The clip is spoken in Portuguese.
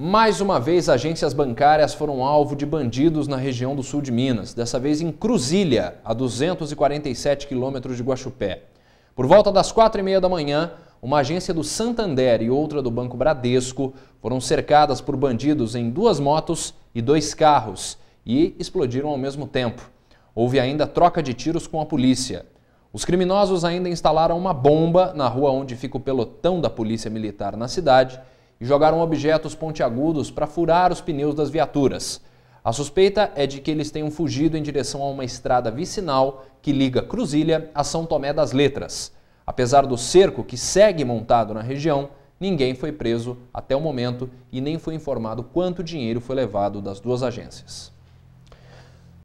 Mais uma vez, agências bancárias foram alvo de bandidos na região do sul de Minas, dessa vez em Cruzília, a 247 quilômetros de Guaxupé. Por volta das quatro e meia da manhã, uma agência do Santander e outra do Banco Bradesco foram cercadas por bandidos em duas motos e dois carros e explodiram ao mesmo tempo. Houve ainda troca de tiros com a polícia. Os criminosos ainda instalaram uma bomba na rua onde fica o pelotão da Polícia Militar na cidade e jogaram objetos pontiagudos para furar os pneus das viaturas. A suspeita é de que eles tenham fugido em direção a uma estrada vicinal que liga Cruzilha a São Tomé das Letras. Apesar do cerco que segue montado na região, ninguém foi preso até o momento e nem foi informado quanto dinheiro foi levado das duas agências.